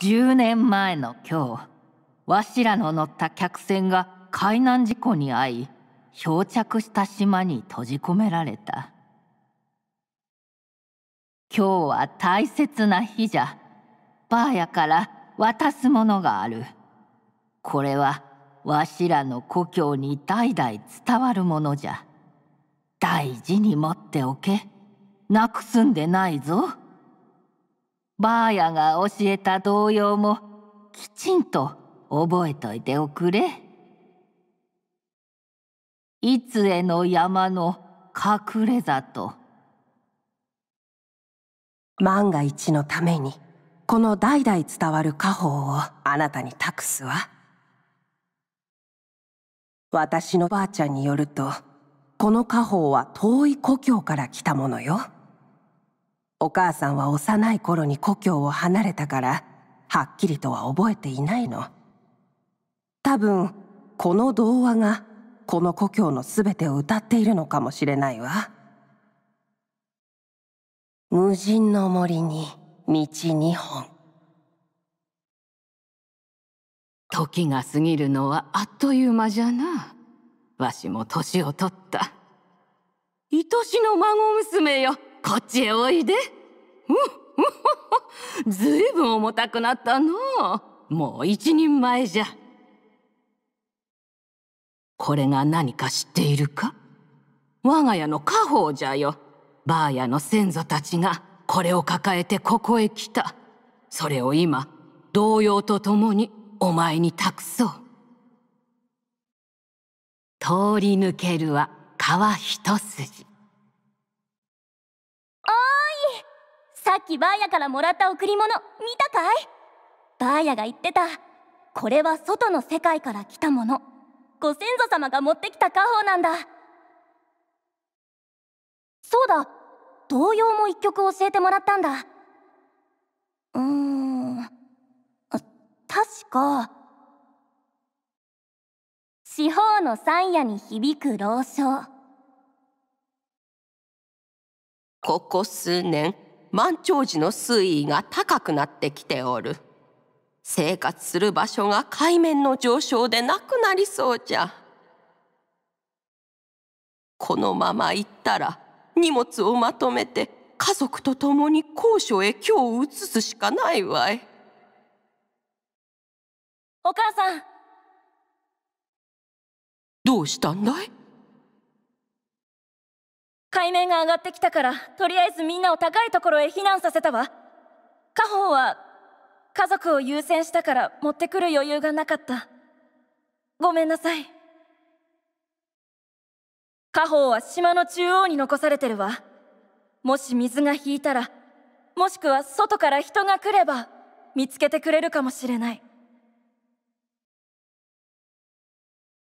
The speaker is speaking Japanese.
10年前の今日わしらの乗った客船が海難事故に遭い漂着した島に閉じ込められた今日は大切な日じゃばあやから渡すものがあるこれはわしらの故郷に代々伝わるものじゃ大事に持っておけなくすんでないぞ。ばあやが教えた童謡もきちんと覚えといておくれ。いつえの山の隠れ里万が一のためにこの代々伝わる家宝をあなたに託すわ私のばあちゃんによるとこの家宝は遠い故郷から来たものよ。お母さんは幼い頃に故郷を離れたからはっきりとは覚えていないの多分この童話がこの故郷の全てを歌っているのかもしれないわ無人の森に道2本時が過ぎるのはあっという間じゃなわしも年を取った愛しの孫娘よこっちへおいで ずいぶん重たくなったのもう一人前じゃこれが何か知っているか我が家の家宝じゃよバーヤの先祖たちがこれを抱えてここへ来たそれを今童謡とともにお前に託そう通り抜けるは川一筋おーいさっきバーヤからもらった贈り物見たかいバーヤが言ってたこれは外の世界から来たものご先祖様が持ってきた家宝なんだそうだ童謡も一曲教えてもらったんだうーん確か四方の山野に響く老将ここ数年満潮時の水位が高くなってきておる生活する場所が海面の上昇でなくなりそうじゃこのまま行ったら荷物をまとめて家族と共に高所へ今日移すしかないわいお母さんどうしたんだい海面が上がってきたからとりあえずみんなを高いところへ避難させたわ家宝は家族を優先したから持ってくる余裕がなかったごめんなさい家宝は島の中央に残されてるわもし水が引いたらもしくは外から人が来れば見つけてくれるかもしれない